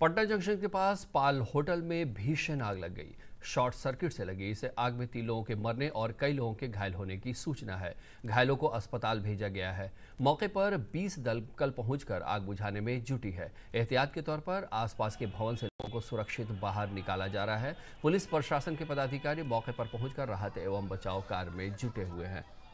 Patna junction के पास पाल hotel में भीषण आग लग गई शॉर्ट सर्किट से लगी इस आग में तीन लोगों के मरने और कई लोगों के घायल होने की सूचना है घायलों को अस्पताल भेजा गया है मौके पर 20 दल कल पहुंचकर आग बुझाने में जुटी है एहतियात के तौर पर आसपास के भवन से लोगों को सुरक्षित बाहर निकाला जा रहा है पुलिस प्रशासन के पदाधिकारी मौके पर पहुंचकर राहत एवं बचाव कार्य में जुटे हुए हैं